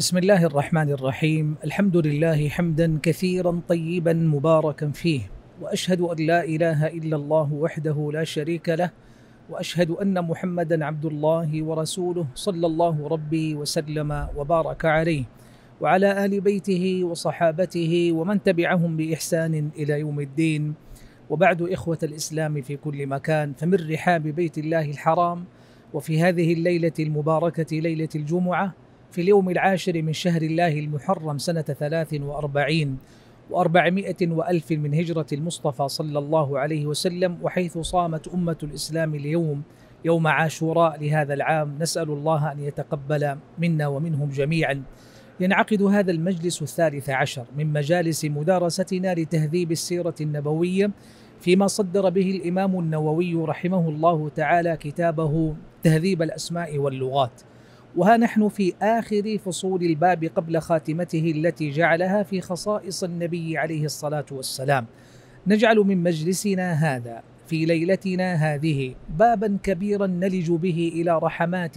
بسم الله الرحمن الرحيم الحمد لله حمدا كثيرا طيبا مباركا فيه واشهد ان لا اله الا الله وحده لا شريك له واشهد ان محمدا عبد الله ورسوله صلى الله ربي وسلم وبارك عليه وعلى ال بيته وصحابته ومن تبعهم باحسان الى يوم الدين وبعد اخوه الاسلام في كل مكان فمن رحاب بيت الله الحرام وفي هذه الليله المباركه ليله الجمعه في اليوم العاشر من شهر الله المحرم سنة ثلاث وأربعين وأربعمائة وألف من هجرة المصطفى صلى الله عليه وسلم وحيث صامت أمة الإسلام اليوم يوم عاشوراء لهذا العام نسأل الله أن يتقبل منا ومنهم جميعا ينعقد هذا المجلس الثالث عشر من مجالس مدارستنا لتهذيب السيرة النبوية فيما صدر به الإمام النووي رحمه الله تعالى كتابه تهذيب الأسماء واللغات وها نحن في آخر فصول الباب قبل خاتمته التي جعلها في خصائص النبي عليه الصلاة والسلام نجعل من مجلسنا هذا في ليلتنا هذه بابا كبيرا نلج به إلى رحمات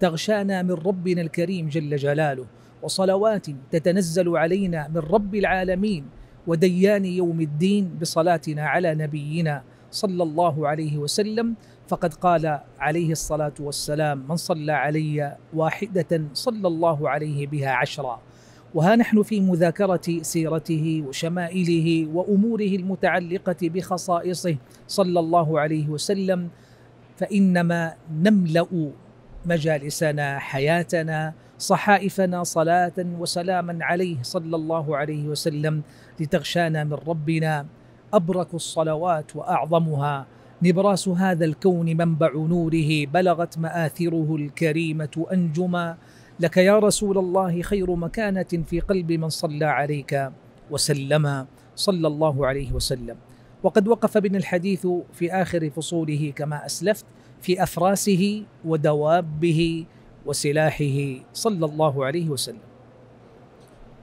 تغشانا من ربنا الكريم جل جلاله وصلوات تتنزل علينا من رب العالمين وديان يوم الدين بصلاتنا على نبينا صلى الله عليه وسلم فقد قال عليه الصلاه والسلام من صلى علي واحده صلى الله عليه بها عشرا وها نحن في مذاكره سيرته وشمائله واموره المتعلقه بخصائصه صلى الله عليه وسلم فانما نملا مجالسنا حياتنا صحائفنا صلاه وسلاما عليه صلى الله عليه وسلم لتغشانا من ربنا ابرك الصلوات واعظمها نبراس هذا الكون منبع نوره بلغت مآثره الكريمة أنجما لك يا رسول الله خير مكانة في قلب من صلى عليك وسلم صلى الله عليه وسلم وقد وقف بنا الحديث في آخر فصوله كما أسلفت في أفراسه ودوابه وسلاحه صلى الله عليه وسلم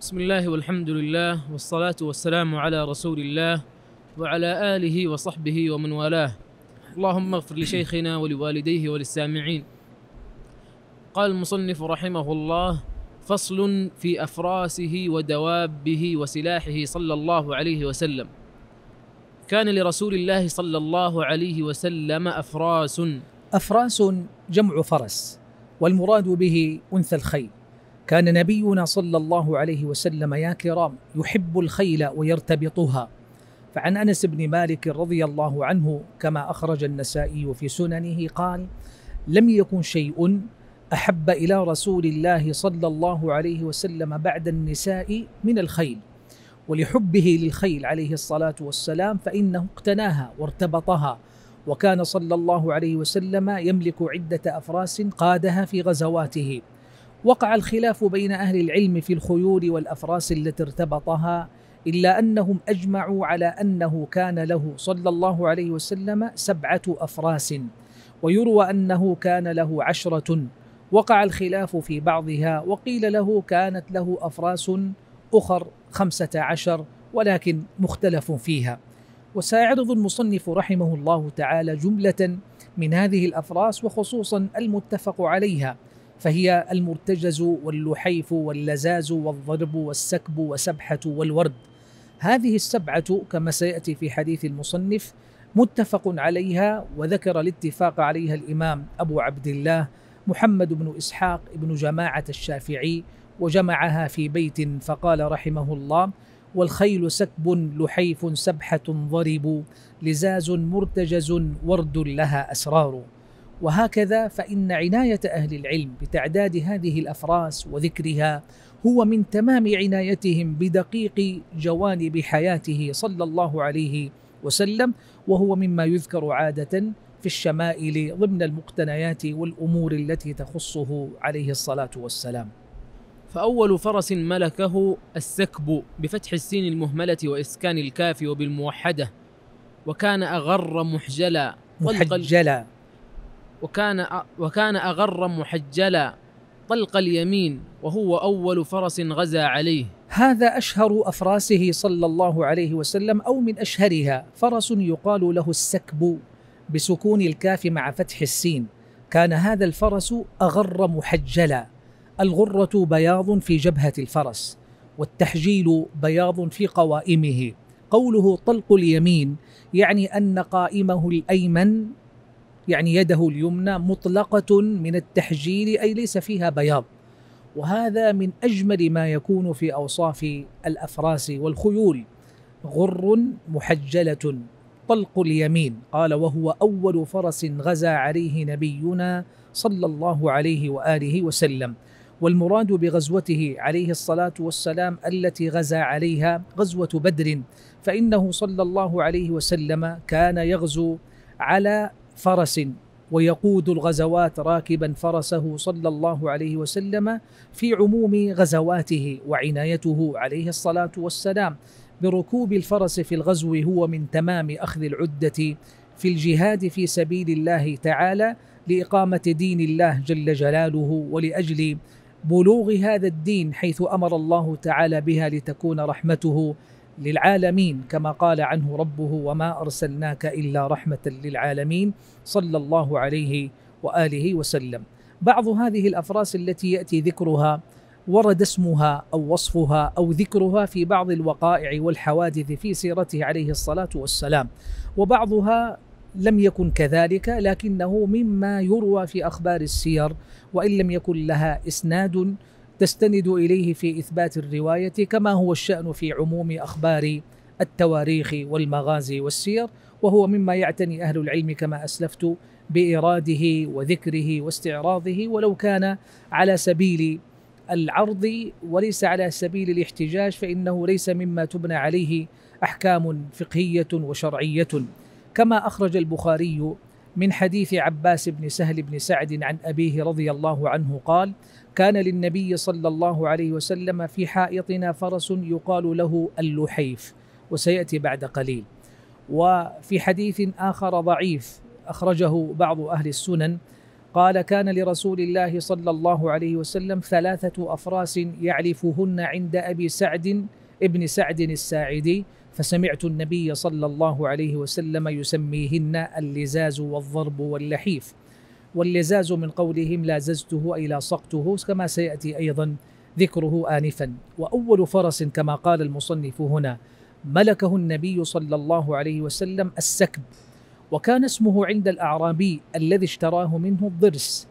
بسم الله والحمد لله والصلاة والسلام على رسول الله وعلى آله وصحبه ومن والاه اللهم اغفر لشيخنا ولوالديه وللسامعين قال المصنف رحمه الله فصل في افراسه ودوابه وسلاحه صلى الله عليه وسلم كان لرسول الله صلى الله عليه وسلم افراس افراس جمع فرس والمراد به انثى الخيل كان نبينا صلى الله عليه وسلم يا كرام يحب الخيل ويرتبطها فعن انس بن مالك رضي الله عنه كما اخرج النسائي في سننه قال: لم يكن شيء احب الى رسول الله صلى الله عليه وسلم بعد النساء من الخيل ولحبه للخيل عليه الصلاه والسلام فانه اقتناها وارتبطها وكان صلى الله عليه وسلم يملك عده افراس قادها في غزواته وقع الخلاف بين اهل العلم في الخيول والافراس التي ارتبطها إلا أنهم أجمعوا على أنه كان له صلى الله عليه وسلم سبعة أفراس ويروى أنه كان له عشرة وقع الخلاف في بعضها وقيل له كانت له أفراس أخر خمسة عشر ولكن مختلف فيها وسيعرض المصنف رحمه الله تعالى جملة من هذه الأفراس وخصوصا المتفق عليها فهي المرتجز واللحيف واللزاز والضرب والسكب وسبحة والورد هذه السبعة كما سيأتي في حديث المصنف متفق عليها وذكر الاتفاق عليها الإمام أبو عبد الله محمد بن إسحاق بن جماعة الشافعي وجمعها في بيت فقال رحمه الله والخيل سكب لحيف سبحة ضرب لزاز مرتجز ورد لها أسرار وهكذا فإن عناية أهل العلم بتعداد هذه الأفراس وذكرها هو من تمام عنايتهم بدقيق جوانب حياته صلى الله عليه وسلم وهو مما يذكر عاده في الشمائل ضمن المقتنيات والامور التي تخصه عليه الصلاه والسلام. فاول فرس ملكه السكب بفتح السين المهمله واسكان الكاف وبالموحده وكان اغر محجلا محجلا وكان وكان اغر محجلا طلق اليمين وهو اول فرس غزا عليه هذا اشهر افراسه صلى الله عليه وسلم او من اشهرها فرس يقال له السكب بسكون الكاف مع فتح السين كان هذا الفرس اغر محجلا الغره بياض في جبهه الفرس والتحجيل بياض في قوائمه قوله طلق اليمين يعني ان قائمه الايمن يعني يده اليمنى مطلقة من التحجيل أي ليس فيها بياض وهذا من أجمل ما يكون في أوصاف الأفراس والخيول غر محجلة طلق اليمين قال وهو أول فرس غزا عليه نبينا صلى الله عليه وآله وسلم والمراد بغزوته عليه الصلاة والسلام التي غزا عليها غزوة بدر فإنه صلى الله عليه وسلم كان يغزو على فرس ويقود الغزوات راكبا فرسه صلى الله عليه وسلم في عموم غزواته وعنايته عليه الصلاه والسلام بركوب الفرس في الغزو هو من تمام اخذ العده في الجهاد في سبيل الله تعالى لاقامه دين الله جل جلاله ولاجل بلوغ هذا الدين حيث امر الله تعالى بها لتكون رحمته للعالمين كما قال عنه ربه وما ارسلناك الا رحمه للعالمين صلى الله عليه واله وسلم. بعض هذه الافراس التي ياتي ذكرها ورد اسمها او وصفها او ذكرها في بعض الوقائع والحوادث في سيرته عليه الصلاه والسلام وبعضها لم يكن كذلك لكنه مما يروى في اخبار السير وان لم يكن لها اسناد تستند اليه في اثبات الروايه كما هو الشان في عموم اخبار التواريخ والمغازي والسير وهو مما يعتني اهل العلم كما اسلفت بايراده وذكره واستعراضه ولو كان على سبيل العرض وليس على سبيل الاحتجاج فانه ليس مما تبنى عليه احكام فقهيه وشرعيه كما اخرج البخاري من حديث عباس بن سهل بن سعد عن ابيه رضي الله عنه قال كان للنبي صلى الله عليه وسلم في حائطنا فرس يقال له اللحيف وسياتي بعد قليل وفي حديث اخر ضعيف اخرجه بعض اهل السنن قال كان لرسول الله صلى الله عليه وسلم ثلاثه افراس يعرفهن عند ابي سعد ابن سعد الساعدي فسمعت النبي صلى الله عليه وسلم يسميهن اللزاز والضرب واللحيف واللزاز من قولهم لاززته أي لاصقته كما سيأتي أيضا ذكره آنفا وأول فرس كما قال المصنف هنا ملكه النبي صلى الله عليه وسلم السكب وكان اسمه عند الأعرابي الذي اشتراه منه الضرس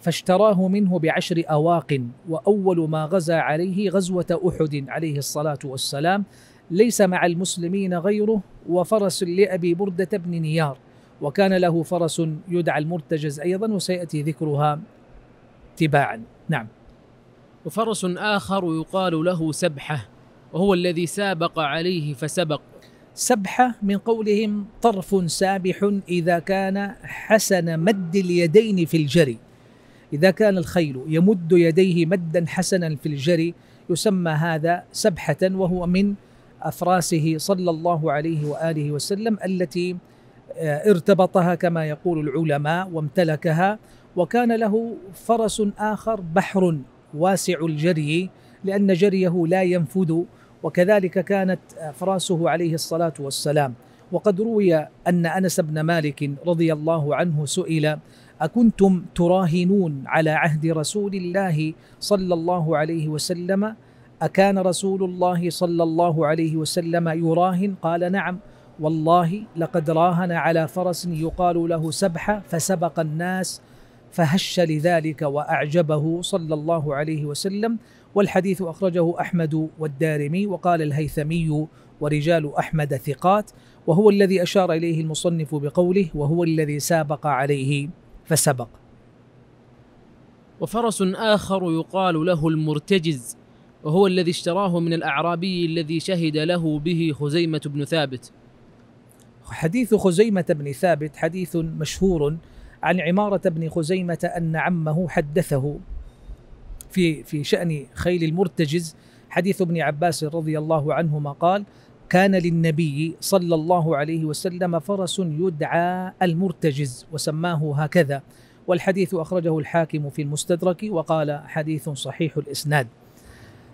فاشتراه منه بعشر أواق وأول ما غزا عليه غزوة أحد عليه الصلاة والسلام ليس مع المسلمين غيره وفرس لأبي بردة بن نيار وكان له فرس يدعى المرتجز أيضا وسيأتي ذكرها تباعا نعم وفرس آخر يقال له سبحة وهو الذي سابق عليه فسبق سبحة من قولهم طرف سابح إذا كان حسن مد اليدين في الجري إذا كان الخيل يمد يديه مدا حسنا في الجري يسمى هذا سبحة وهو من أفراسه صلى الله عليه وآله وسلم التي آه، ارتبطها كما يقول العلماء وامتلكها وكان له فرس آخر بحر واسع الجري لأن جريه لا ينفد وكذلك كانت فراسه عليه الصلاة والسلام وقد روي أن أنس بن مالك رضي الله عنه سئل أكنتم تراهنون على عهد رسول الله صلى الله عليه وسلم أكان رسول الله صلى الله عليه وسلم يراهن قال نعم والله لقد راهن على فرس يقال له سبحه فسبق الناس فهش لذلك واعجبه صلى الله عليه وسلم والحديث اخرجه احمد والدارمي وقال الهيثمي ورجال احمد ثقات وهو الذي اشار اليه المصنف بقوله وهو الذي سابق عليه فسبق وفرس اخر يقال له المرتجز وهو الذي اشتراه من الاعرابي الذي شهد له به خزيمه بن ثابت حديث خزيمة بن ثابت حديث مشهور عن عمارة بن خزيمة أن عمه حدثه في في شأن خيل المرتجز حديث ابن عباس رضي الله عنهما قال: كان للنبي صلى الله عليه وسلم فرس يدعى المرتجز وسماه هكذا والحديث اخرجه الحاكم في المستدرك وقال حديث صحيح الاسناد.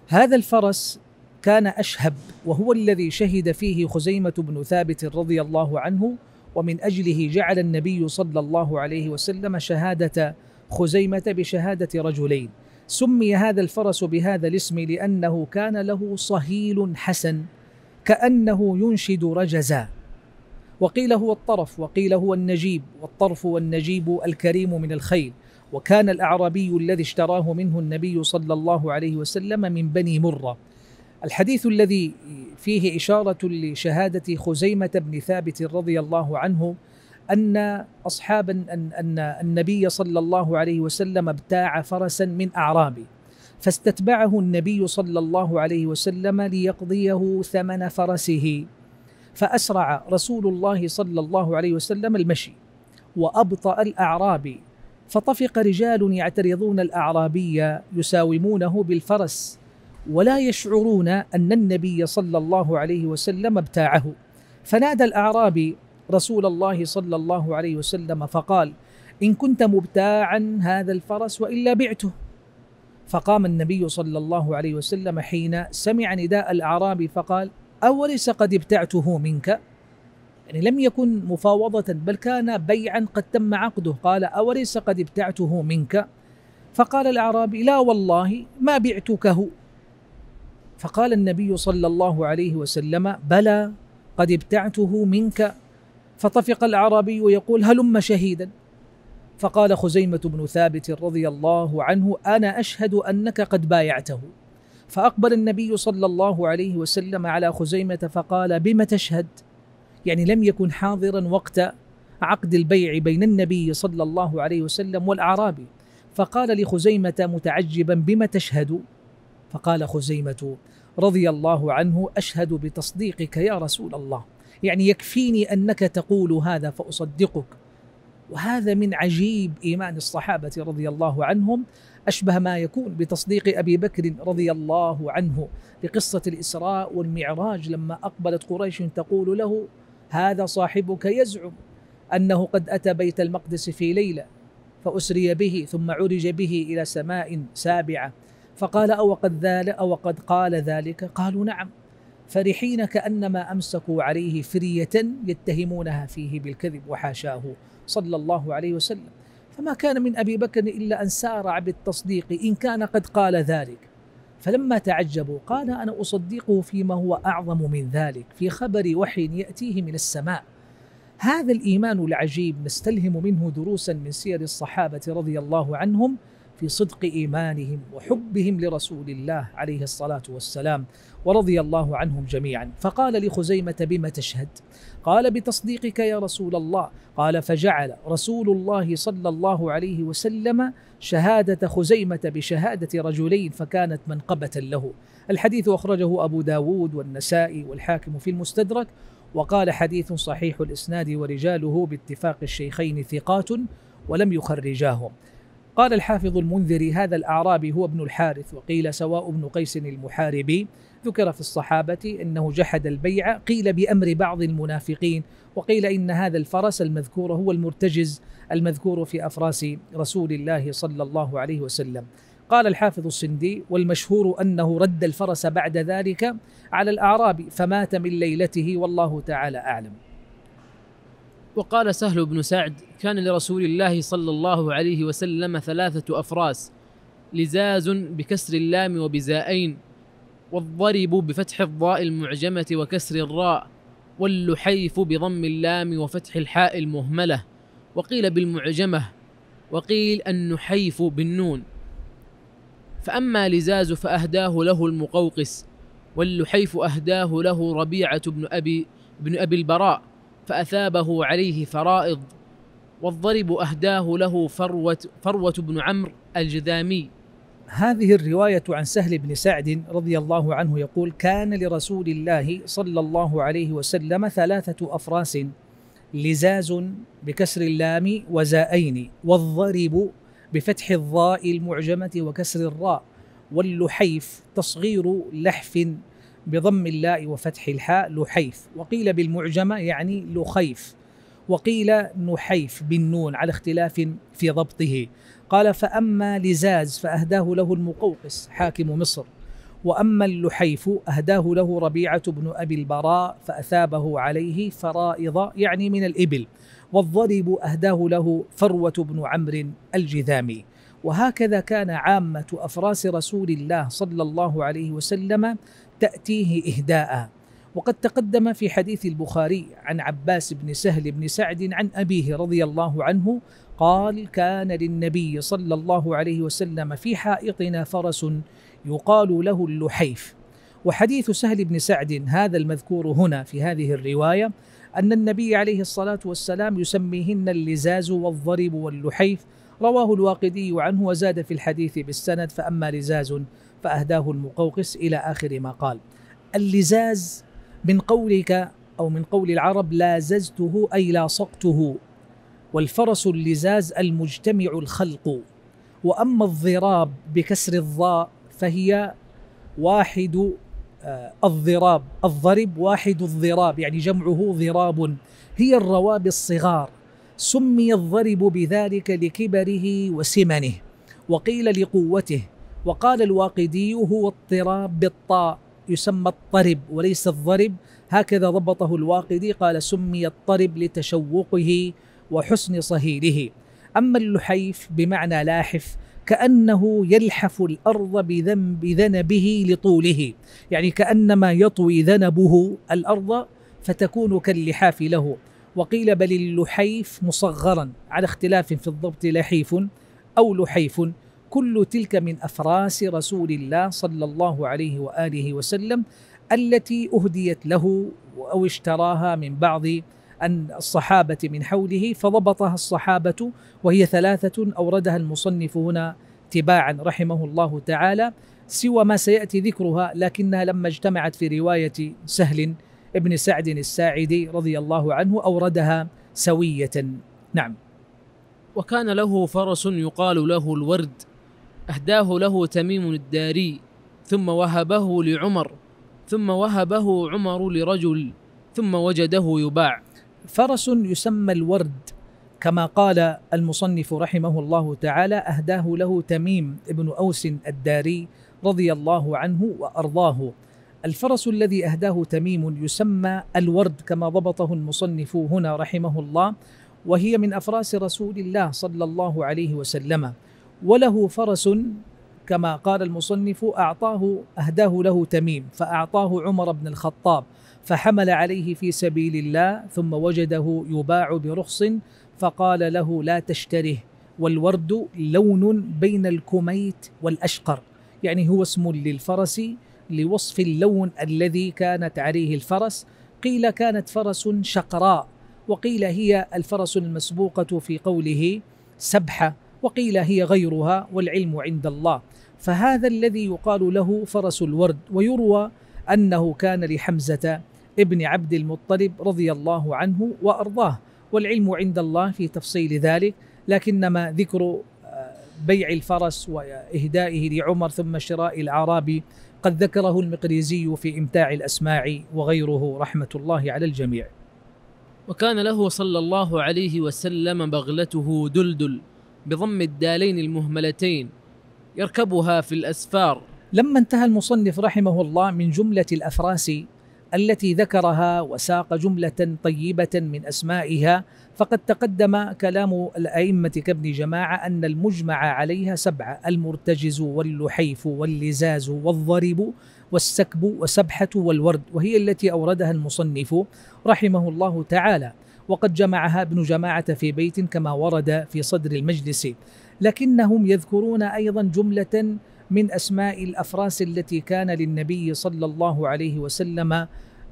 هذا الفرس كان أشهب وهو الذي شهد فيه خزيمة بن ثابت رضي الله عنه ومن أجله جعل النبي صلى الله عليه وسلم شهادة خزيمة بشهادة رجلين سمي هذا الفرس بهذا الاسم لأنه كان له صهيل حسن كأنه ينشد رجزا وقيل هو الطرف وقيل هو النجيب والطرف والنجيب الكريم من الخيل وكان الأعرابي الذي اشتراه منه النبي صلى الله عليه وسلم من بني مرة الحديث الذي فيه إشارة لشهادة خزيمة بن ثابت رضي الله عنه أن أصحاب أن, أن النبي صلى الله عليه وسلم ابتاع فرسا من أعرابي فاستتبعه النبي صلى الله عليه وسلم ليقضيه ثمن فرسه فأسرع رسول الله صلى الله عليه وسلم المشي وأبطأ الأعرابي فطفق رجال يعترضون الأعرابي يساومونه بالفرس ولا يشعرون أن النبي صلى الله عليه وسلم ابتاعه فنادى الأعرابي رسول الله صلى الله عليه وسلم فقال إن كنت مبتاعا هذا الفرس وإلا بعته فقام النبي صلى الله عليه وسلم حين سمع نداء الأعرابي فقال أوليس قد ابتعته منك؟ يعني لم يكن مفاوضة بل كان بيعا قد تم عقده قال أوليس قد ابتعته منك؟ فقال الأعرابي لا والله ما بعتكه فقال النبي صلى الله عليه وسلم بلى قد ابتعته منك فطفق العربي يقول هلم شهيدا فقال خزيمة بن ثابت رضي الله عنه أنا أشهد أنك قد بايعته فأقبل النبي صلى الله عليه وسلم على خزيمة فقال بم تشهد يعني لم يكن حاضرا وقت عقد البيع بين النبي صلى الله عليه وسلم والأعرابي فقال لخزيمة متعجبا بم تشهد فقال خزيمة رضي الله عنه أشهد بتصديقك يا رسول الله يعني يكفيني أنك تقول هذا فأصدقك وهذا من عجيب إيمان الصحابة رضي الله عنهم أشبه ما يكون بتصديق أبي بكر رضي الله عنه لقصة الإسراء والمعراج لما أقبلت قريش تقول له هذا صاحبك يزعم أنه قد أتى بيت المقدس في ليلة فأسري به ثم عرج به إلى سماء سابعة فقال أو قد ذلك أو قد قال ذلك قالوا نعم فرحين كأنما أمسكوا عليه فرية يتهمونها فيه بالكذب وحاشاه صلى الله عليه وسلم فما كان من أبي بكر إلا أن سارع بالتصديق إن كان قد قال ذلك فلما تعجبوا قال أنا أصدقه فيما هو أعظم من ذلك في خبر وحي يأتيه من السماء هذا الإيمان العجيب نستلهم منه دروسا من سير الصحابة رضي الله عنهم في صدق ايمانهم وحبهم لرسول الله عليه الصلاه والسلام ورضي الله عنهم جميعا فقال لخزيمه بما تشهد قال بتصديقك يا رسول الله قال فجعل رسول الله صلى الله عليه وسلم شهاده خزيمه بشهاده رجلين فكانت منقبه له الحديث اخرجه ابو داود والنسائي والحاكم في المستدرك وقال حديث صحيح الاسناد ورجاله باتفاق الشيخين ثقات ولم يخرجاهم قال الحافظ المنذري هذا الأعرابي هو ابن الحارث وقيل سواء ابن قيس المحاربي ذكر في الصحابة أنه جحد البيع قيل بأمر بعض المنافقين وقيل إن هذا الفرس المذكور هو المرتجز المذكور في أفراس رسول الله صلى الله عليه وسلم قال الحافظ السندي والمشهور أنه رد الفرس بعد ذلك على الأعرابي فمات من ليلته والله تعالى أعلم وقال سهل بن سعد كان لرسول الله صلى الله عليه وسلم ثلاثة أفراس لزاز بكسر اللام وبزائين والضرب بفتح الضاء المعجمة وكسر الراء واللحيف بضم اللام وفتح الحاء المهملة وقيل بالمعجمة وقيل النحيف بالنون فأما لزاز فأهداه له المقوقس واللحيف أهداه له ربيعة بن أبي بن أبي البراء فأثابه عليه فرائض والضرب أهداه له فروة, فروة بن عمرو الجذامي هذه الرواية عن سهل بن سعد رضي الله عنه يقول كان لرسول الله صلى الله عليه وسلم ثلاثة أفراس لزاز بكسر اللام وزائين والضرب بفتح الضاء المعجمة وكسر الراء واللحيف تصغير لحف بضم اللاء وفتح الحاء لحيف وقيل بالمعجمة يعني لخيف وقيل نحيف بالنون على اختلاف في ضبطه قال فأما لزاز فأهداه له المقوقس حاكم مصر وأما اللحيف أهداه له ربيعة بن أبي البراء فأثابه عليه فرائض يعني من الإبل والضرب أهداه له فروة بن عمرو الجذامي وهكذا كان عامة أفراس رسول الله صلى الله عليه وسلم تأتيه إهداء وقد تقدم في حديث البخاري عن عباس بن سهل بن سعد عن أبيه رضي الله عنه قال كان للنبي صلى الله عليه وسلم في حائطنا فرس يقال له اللحيف وحديث سهل بن سعد هذا المذكور هنا في هذه الروايه ان النبي عليه الصلاه والسلام يسميهن اللزاز والضرب واللحيف رواه الواقدي عنه وزاد في الحديث بالسند فاما لزاز فأهداه المقوقس إلى آخر ما قال اللزاز من قولك أو من قول العرب لاززته أي لاصقته والفرس اللزاز المجتمع الخلق وأما الضراب بكسر الضاء فهي واحد آه، الضراب الضرب واحد الضراب يعني جمعه ضراب هي الرواب الصغار سمي الضرب بذلك لكبره وسمنه وقيل لقوته وقال الواقدي هو اضطراب بالطاء يسمى الطرب وليس الضرب هكذا ضبطه الواقدي قال سمي الطرب لتشوقه وحسن صهيله أما اللحيف بمعنى لاحف كأنه يلحف الأرض بذنب ذنبه لطوله يعني كأنما يطوي ذنبه الأرض فتكون كاللحاف له وقيل بل اللحيف مصغرا على اختلاف في الضبط لحيف أو لحيف كل تلك من افراس رسول الله صلى الله عليه واله وسلم التي اهديت له او اشتراها من بعض ان الصحابة من حوله فضبطها الصحابة وهي ثلاثة أوردها المصنف هنا تباعا رحمه الله تعالى سوى ما سيأتي ذكرها لكنها لما اجتمعت في رواية سهل ابن سعد الساعدي رضي الله عنه أوردها سوية نعم وكان له فرس يقال له الورد أهداه له تميم الداري ثم وهبه لعمر ثم وهبه عمر لرجل ثم وجده يباع فرس يسمى الورد كما قال المصنف رحمه الله تعالى أهداه له تميم ابن أوس الداري رضي الله عنه وأرضاه الفرس الذي أهداه تميم يسمى الورد كما ضبطه المصنف هنا رحمه الله وهي من أفراس رسول الله صلى الله عليه وسلم وله فرس كما قال المصنف أعطاه أهداه له تميم فأعطاه عمر بن الخطاب فحمل عليه في سبيل الله ثم وجده يباع برخص فقال له لا تشتره والورد لون بين الكميت والأشقر يعني هو اسم للفرس لوصف اللون الذي كانت عليه الفرس قيل كانت فرس شقراء وقيل هي الفرس المسبوقة في قوله سبحة وقيل هي غيرها والعلم عند الله فهذا الذي يقال له فرس الورد ويروى انه كان لحمزه ابن عبد المطلب رضي الله عنه وارضاه والعلم عند الله في تفصيل ذلك لكنما ذكر آه، بيع الفرس واهدائه لعمر ثم شراء الاعرابي قد ذكره المقريزي في امتاع الاسماع وغيره رحمه الله على الجميع. وكان له صلى الله عليه وسلم بغلته دلدل بضم الدالين المهملتين يركبها في الأسفار لما انتهى المصنف رحمه الله من جملة الأفراس التي ذكرها وساق جملة طيبة من أسمائها فقد تقدم كلام الأئمة كابن جماعة أن المجمع عليها سبعة المرتجز واللحيف واللزاز والضرب والسكب وسبحة والورد وهي التي أوردها المصنف رحمه الله تعالى وقد جمعها ابن جماعة في بيت كما ورد في صدر المجلس لكنهم يذكرون أيضا جملة من أسماء الأفراس التي كان للنبي صلى الله عليه وسلم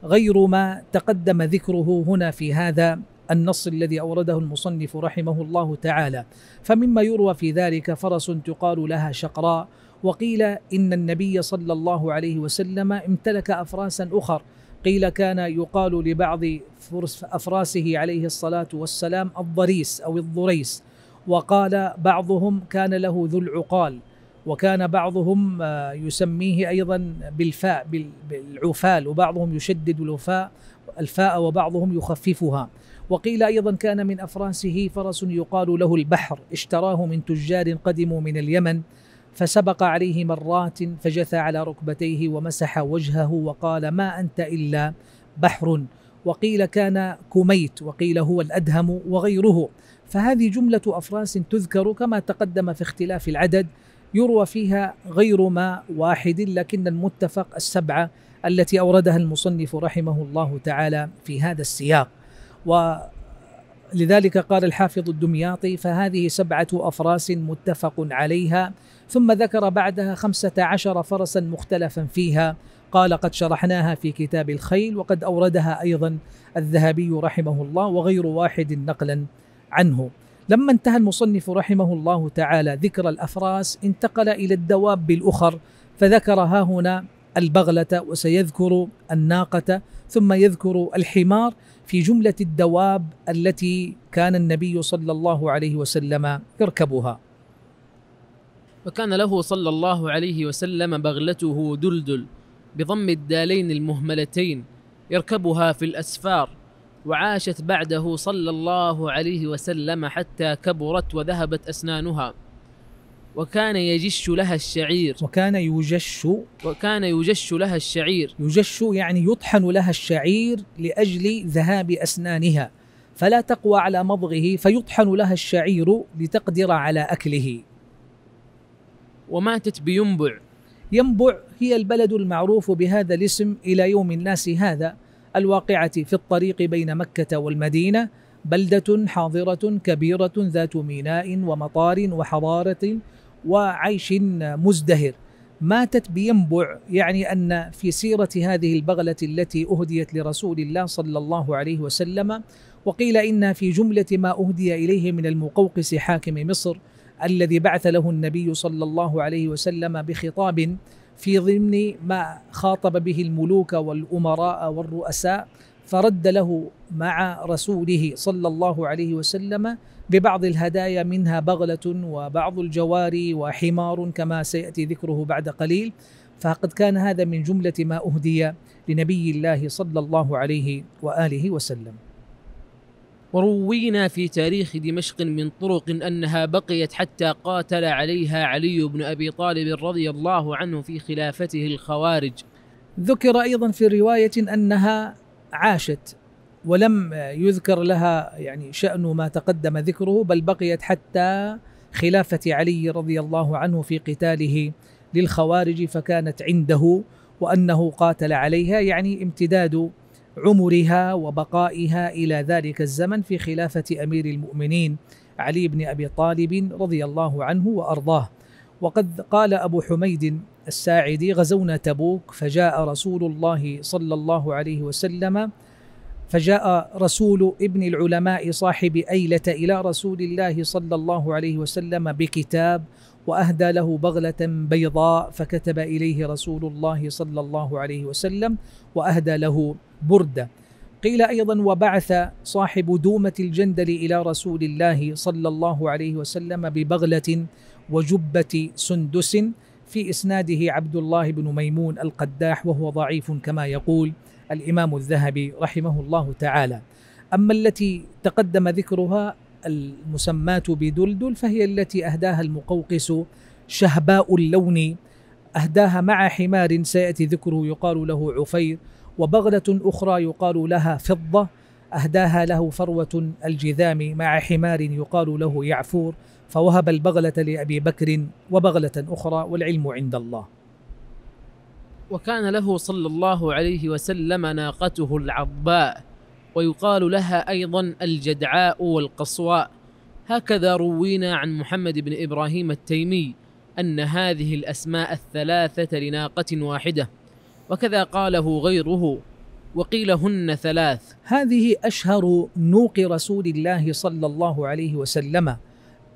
غير ما تقدم ذكره هنا في هذا النص الذي أورده المصنف رحمه الله تعالى فمما يروى في ذلك فرس تقال لها شقراء وقيل إن النبي صلى الله عليه وسلم امتلك أفراسا أخر قيل كان يقال لبعض أفراسه عليه الصلاة والسلام الضريس أو الضريس وقال بعضهم كان له ذو العقال وكان بعضهم آه، يسميه أيضا بالفاء بالعفال وبعضهم يشدد الوفاء الفاء وبعضهم يخففها وقيل أيضا كان من أفراسه فرس يقال له البحر اشتراه من تجار قدموا من اليمن فسبق عليه مرات فجثى على ركبتيه ومسح وجهه وقال ما أنت إلا بحر وقيل كان كميت وقيل هو الأدهم وغيره فهذه جملة أفراس تذكر كما تقدم في اختلاف العدد يروى فيها غير ما واحد لكن المتفق السبعة التي أوردها المصنف رحمه الله تعالى في هذا السياق و لذلك قال الحافظ الدمياطي فهذه سبعة أفراس متفق عليها ثم ذكر بعدها خمسة عشر فرسا مختلفا فيها قال قد شرحناها في كتاب الخيل وقد أوردها أيضا الذهبي رحمه الله وغير واحد نقلا عنه لما انتهى المصنف رحمه الله تعالى ذكر الأفراس انتقل إلى الدواب الأخر فذكر ها هنا البغلة وسيذكر الناقة ثم يذكر الحمار في جمله الدواب التي كان النبي صلى الله عليه وسلم يركبها وكان له صلى الله عليه وسلم بغلته دلدل بضم الدالين المهملتين يركبها في الاسفار وعاشت بعده صلى الله عليه وسلم حتى كبرت وذهبت اسنانها وكان يجش لها الشعير وكان يجش وكان يجش لها الشعير يجش يعني يطحن لها الشعير لأجل ذهاب أسنانها فلا تقوى على مضغه فيطحن لها الشعير لتقدر على أكله وماتت بينبع ينبع هي البلد المعروف بهذا الاسم إلى يوم الناس هذا الواقعة في الطريق بين مكة والمدينة بلدة حاضرة كبيرة ذات ميناء ومطار وحضارة وعيش مزدهر ماتت بينبع يعني ان في سيره هذه البغله التي اهديت لرسول الله صلى الله عليه وسلم وقيل ان في جمله ما اهدي اليه من المقوقس حاكم مصر الذي بعث له النبي صلى الله عليه وسلم بخطاب في ضمن ما خاطب به الملوك والامراء والرؤساء فرد له مع رسوله صلى الله عليه وسلم ببعض الهدايا منها بغلة وبعض الجواري وحمار كما سيأتي ذكره بعد قليل فقد كان هذا من جملة ما أهدي لنبي الله صلى الله عليه وآله وسلم وروينا في تاريخ دمشق من طرق أنها بقيت حتى قاتل عليها علي بن أبي طالب رضي الله عنه في خلافته الخوارج ذكر أيضا في رواية أنها عاشت ولم يذكر لها يعني شأن ما تقدم ذكره بل بقيت حتى خلافة علي رضي الله عنه في قتاله للخوارج فكانت عنده وأنه قاتل عليها يعني امتداد عمرها وبقائها إلى ذلك الزمن في خلافة أمير المؤمنين علي بن أبي طالب رضي الله عنه وأرضاه وقد قال أبو حميد الساعدي غزونا تبوك فجاء رسول الله صلى الله عليه وسلم فجاء رسول ابن العلماء صاحب أيلة إلى رسول الله صلى الله عليه وسلم بكتاب وأهدى له بغلة بيضاء فكتب إليه رسول الله صلى الله عليه وسلم وأهدى له بردة قيل أيضا وبعث صاحب دومة الجندل إلى رسول الله صلى الله عليه وسلم ببغلة وجبة سندس في إسناده عبد الله بن ميمون القداح وهو ضعيف كما يقول الإمام الذهبي رحمه الله تعالى أما التي تقدم ذكرها المسماة بدلدل فهي التي أهداها المقوقس شهباء اللون أهداها مع حمار سيأتي ذكره يقال له عفير وبغلة أخرى يقال لها فضة أهداها له فروة الجذام مع حمار يقال له يعفور فوهب البغلة لأبي بكر وبغلة أخرى والعلم عند الله وكان له صلى الله عليه وسلم ناقته العضباء ويقال لها ايضا الجدعاء والقصواء هكذا روينا عن محمد بن ابراهيم التيمي ان هذه الاسماء الثلاثه لناقه واحده وكذا قاله غيره وقيل هن ثلاث هذه اشهر نوق رسول الله صلى الله عليه وسلم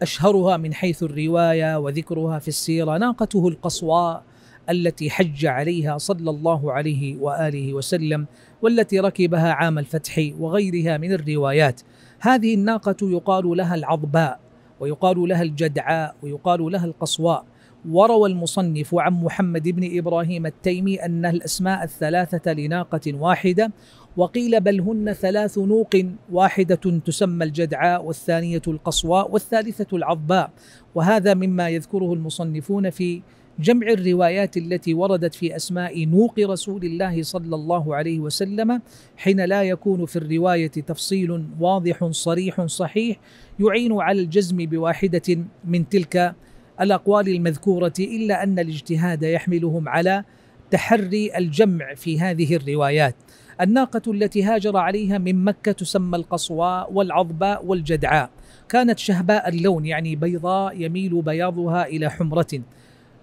اشهرها من حيث الروايه وذكرها في السيره ناقته القصواء التي حج عليها صلى الله عليه واله وسلم والتي ركبها عام الفتح وغيرها من الروايات هذه الناقه يقال لها العضباء ويقال لها الجدعاء ويقال لها القصواء وروى المصنف عن محمد بن ابراهيم التيمي ان الاسماء الثلاثه لناقه واحده وقيل بل هن ثلاث نوق واحده تسمى الجدعاء والثانيه القصواء والثالثه العضباء وهذا مما يذكره المصنفون في جمع الروايات التي وردت في اسماء نوق رسول الله صلى الله عليه وسلم حين لا يكون في الروايه تفصيل واضح صريح صحيح يعين على الجزم بواحده من تلك الاقوال المذكوره الا ان الاجتهاد يحملهم على تحري الجمع في هذه الروايات الناقة التي هاجر عليها من مكة تسمى القصواء والعظباء والجدعاء كانت شهباء اللون يعني بيضاء يميل بياضها إلى حمرة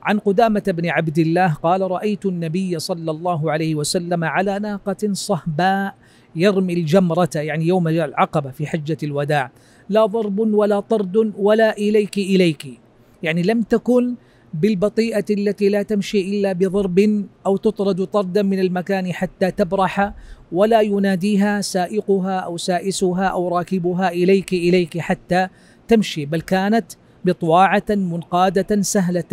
عن قدامة بن عبد الله قال رأيت النبي صلى الله عليه وسلم على ناقة صهباء يرمي الجمرة يعني يوم العقبة في حجة الوداع لا ضرب ولا طرد ولا إليك إليك يعني لم تكن بالبطيئة التي لا تمشي إلا بضرب أو تطرد طردا من المكان حتى تبرح ولا يناديها سائقها أو سائسها أو راكبها إليك إليك حتى تمشي بل كانت بطواعة منقادة سهلة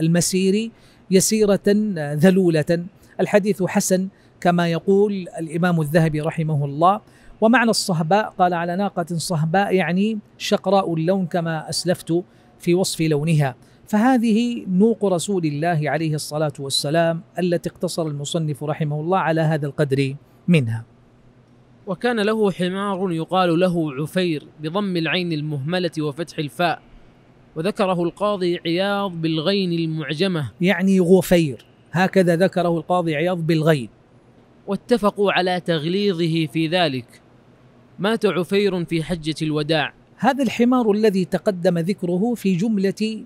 المسير يسيرة آه، ذلولة الحديث حسن كما يقول الإمام الذهبي رحمه الله ومعنى الصهباء قال على ناقة صهباء يعني شقراء اللون كما أسلفت في وصف لونها فهذه نوق رسول الله عليه الصلاة والسلام التي اقتصر المصنف رحمه الله على هذا القدر منها وكان له حمار يقال له عفير بضم العين المهملة وفتح الفاء وذكره القاضي عياض بالغين المعجمة يعني غفير هكذا ذكره القاضي عياض بالغين واتفقوا على تغليظه في ذلك مات عفير في حجة الوداع هذا الحمار الذي تقدم ذكره في جملة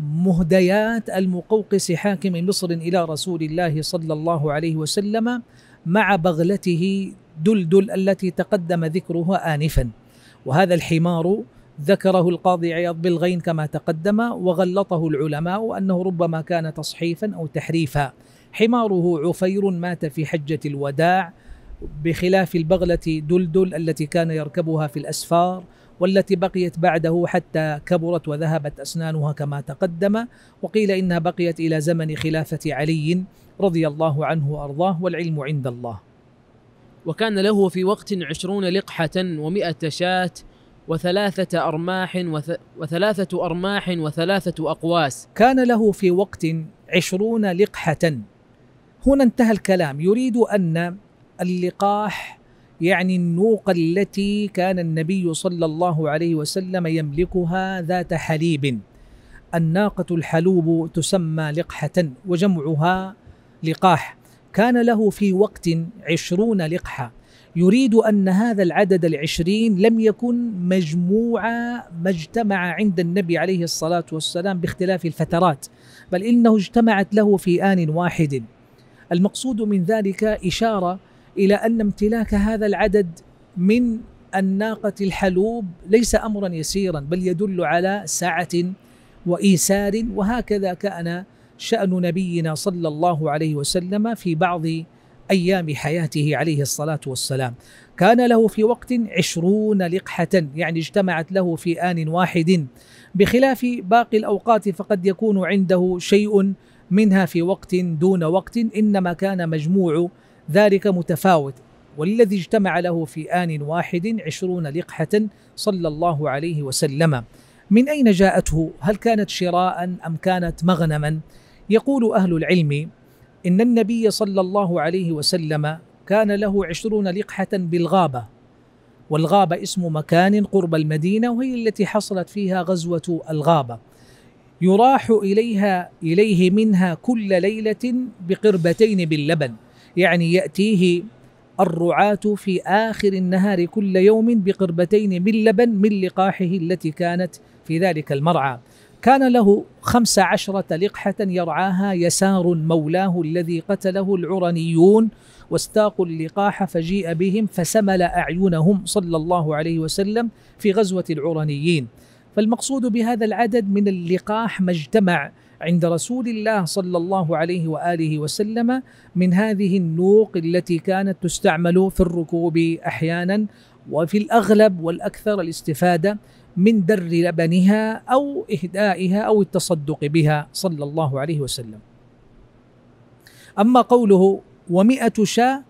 مهديات المقوقس حاكم مصر إلى رسول الله صلى الله عليه وسلم مع بغلته دلدل التي تقدم ذكرها آنفا وهذا الحمار ذكره القاضي عياض بالغين كما تقدم وغلطه العلماء أنه ربما كان تصحيفا أو تحريفا حماره عفير مات في حجة الوداع بخلاف البغلة دلدل التي كان يركبها في الأسفار والتي بقيت بعده حتى كبرت وذهبت أسنانها كما تقدم وقيل إنها بقيت إلى زمن خلافة علي رضي الله عنه وأرضاه والعلم عند الله وكان له في وقت عشرون لقحة ومئة شاة وثلاثة أرماح وث... وثلاثة أرماح وثلاثة أقواس كان له في وقت عشرون لقحة هنا انتهى الكلام يريد أن اللقاح يعني النوق التي كان النبي صلى الله عليه وسلم يملكها ذات حليب الناقة الحلوب تسمى لقحة وجمعها لقاح كان له في وقت عشرون لقحة يريد أن هذا العدد العشرين لم يكن مجموعة ما اجتمع عند النبي عليه الصلاة والسلام باختلاف الفترات بل إنه اجتمعت له في آن واحد المقصود من ذلك إشارة إلى أن امتلاك هذا العدد من الناقة الحلوب ليس أمرا يسيرا بل يدل على سعة وإيسار وهكذا كان شأن نبينا صلى الله عليه وسلم في بعض أيام حياته عليه الصلاة والسلام كان له في وقت عشرون لقحة يعني اجتمعت له في آن واحد بخلاف باقي الأوقات فقد يكون عنده شيء منها في وقت دون وقت إنما كان مجموع ذلك متفاوت والذي اجتمع له في آن واحد عشرون لقحة صلى الله عليه وسلم من أين جاءته؟ هل كانت شراء أم كانت مغنما؟ يقول أهل العلم إن النبي صلى الله عليه وسلم كان له عشرون لقحة بالغابة والغابة اسم مكان قرب المدينة وهي التي حصلت فيها غزوة الغابة يراح إليها إليه منها كل ليلة بقربتين باللبن يعني يأتيه الرعاة في آخر النهار كل يوم بقربتين من لبن من لقاحه التي كانت في ذلك المرعى كان له خمس عشرة لقحة يرعاها يسار مولاه الذي قتله العرنيون واستاقوا اللقاح فجيء بهم فسمل أعينهم صلى الله عليه وسلم في غزوة العرنيين فالمقصود بهذا العدد من اللقاح ما اجتمع عند رسول الله صلى الله عليه واله وسلم من هذه النوق التي كانت تستعمل في الركوب احيانا وفي الاغلب والاكثر الاستفاده من در لبنها أو إهدائها أو التصدق بها صلى الله عليه وسلم أما قوله ومئة شاة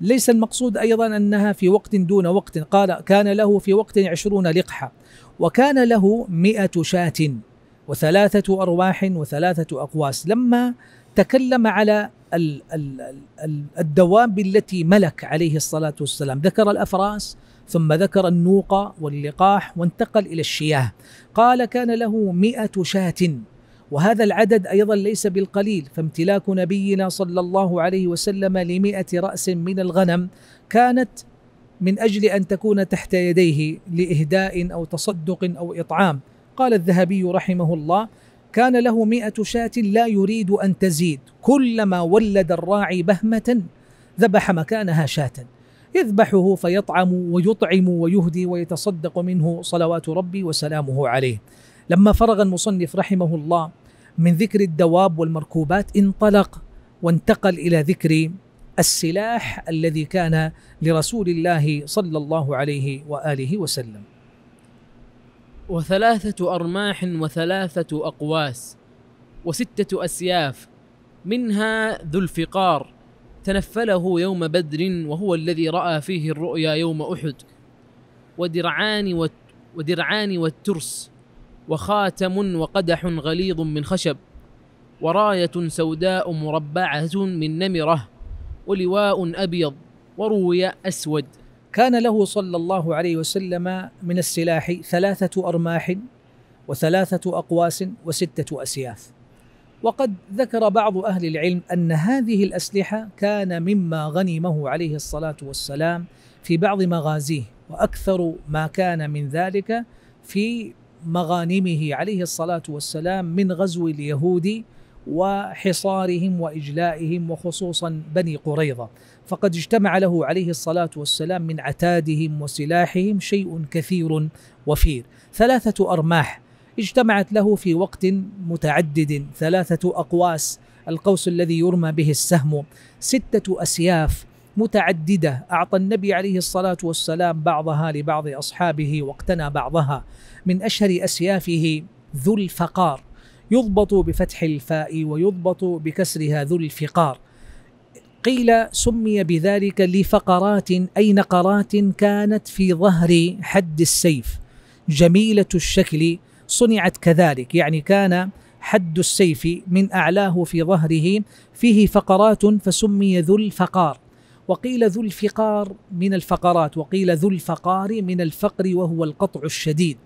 ليس المقصود أيضا أنها في وقت دون وقت قال كان له في وقت عشرون لقحة وكان له مئة شاة وثلاثة أرواح وثلاثة أقواس لما تكلم على الدواب التي ملك عليه الصلاة والسلام ذكر الأفراس ثم ذكر النوق واللقاح وانتقل إلى الشياه قال كان له مئة شاة وهذا العدد أيضا ليس بالقليل فامتلاك نبينا صلى الله عليه وسلم لمئة رأس من الغنم كانت من أجل أن تكون تحت يديه لإهداء أو تصدق أو إطعام قال الذهبي رحمه الله كان له مئة شاة لا يريد أن تزيد كلما ولد الراعي بهمة ذبح مكانها شاة يذبحه فيطعم ويطعم ويهدي ويتصدق منه صلوات ربي وسلامه عليه لما فرغ المصنف رحمه الله من ذكر الدواب والمركوبات انطلق وانتقل الى ذكر السلاح الذي كان لرسول الله صلى الله عليه واله وسلم. وثلاثة أرماح وثلاثة أقواس وستة أسياف منها ذو الفقار تنفله يوم بدر وهو الذي راى فيه الرؤيا يوم احد ودرعان ودرعان والترس وخاتم وقدح غليظ من خشب ورايه سوداء مربعه من نمره ولواء ابيض وروي اسود كان له صلى الله عليه وسلم من السلاح ثلاثه ارماح وثلاثه اقواس وسته اسياف وقد ذكر بعض أهل العلم أن هذه الأسلحة كان مما غنمه عليه الصلاة والسلام في بعض مغازيه وأكثر ما كان من ذلك في مغانمه عليه الصلاة والسلام من غزو اليهود وحصارهم واجلائهم وخصوصا بني قريظه فقد اجتمع له عليه الصلاه والسلام من عتادهم وسلاحهم شيء كثير وفير ثلاثه ارماح اجتمعت له في وقت متعدد ثلاثة أقواس القوس الذي يرمى به السهم ستة أسياف متعددة أعطى النبي عليه الصلاة والسلام بعضها لبعض أصحابه واقتنى بعضها من أشهر أسيافه ذو الفقار يضبط بفتح الفاء ويضبط بكسرها ذو الفقار قيل سمي بذلك لفقرات أي نقرات كانت في ظهر حد السيف جميلة الشكل صنعت كذلك يعني كان حد السيف من أعلاه في ظهره فيه فقرات فسمي ذو الفقار وقيل ذو الفقار من الفقرات وقيل ذو الفقار من الفقر وهو القطع الشديد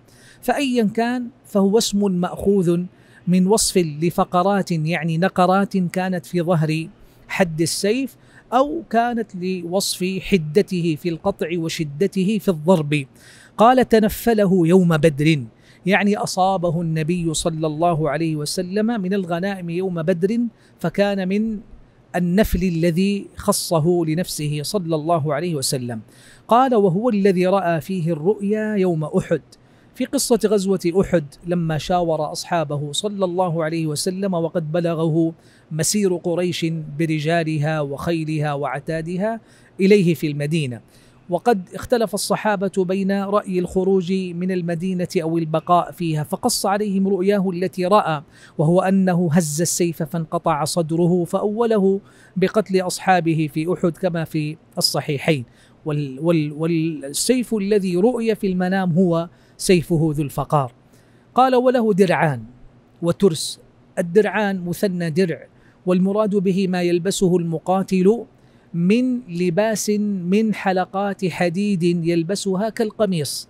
فأيا كان فهو اسم مأخوذ من وصف لفقرات يعني نقرات كانت في ظهر حد السيف أو كانت لوصف حدته في القطع وشدته في الضرب قال تنفله يوم بدر يعني أصابه النبي صلى الله عليه وسلم من الغنائم يوم بدر فكان من النفل الذي خصه لنفسه صلى الله عليه وسلم قال وهو الذي رأى فيه الرؤيا يوم أحد في قصة غزوة أحد لما شاور أصحابه صلى الله عليه وسلم وقد بلغه مسير قريش برجالها وخيلها وعتادها إليه في المدينة وقد اختلف الصحابة بين رأي الخروج من المدينة أو البقاء فيها فقص عليهم رؤياه التي رأى وهو أنه هز السيف فانقطع صدره فأوله بقتل أصحابه في أحد كما في الصحيحين وال وال والسيف الذي رؤي في المنام هو سيفه ذو الفقار قال وله درعان وترس الدرعان مثنى درع والمراد به ما يلبسه المقاتل من لباس من حلقات حديد يلبسها كالقميص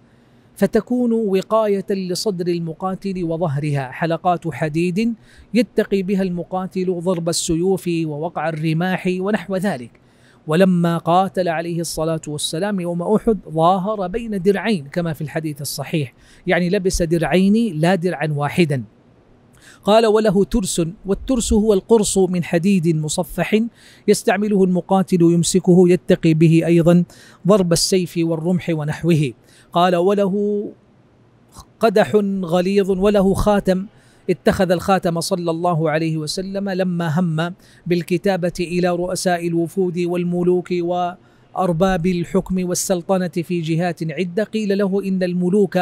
فتكون وقايه لصدر المقاتل وظهرها حلقات حديد يتقي بها المقاتل ضرب السيوف ووقع الرماح ونحو ذلك ولما قاتل عليه الصلاة والسلام يوم أحد ظاهر بين درعين كما في الحديث الصحيح يعني لبس درعين لا درعا واحدا قال وله ترس والترس هو القرص من حديد مصفح يستعمله المقاتل يمسكه يتقي به أيضا ضرب السيف والرمح ونحوه قال وله قدح غليظ وله خاتم اتخذ الخاتم صلى الله عليه وسلم لما هم بالكتابة إلى رؤساء الوفود والملوك و أرباب الحكم والسلطنة في جهات عدة قيل له إن الملوك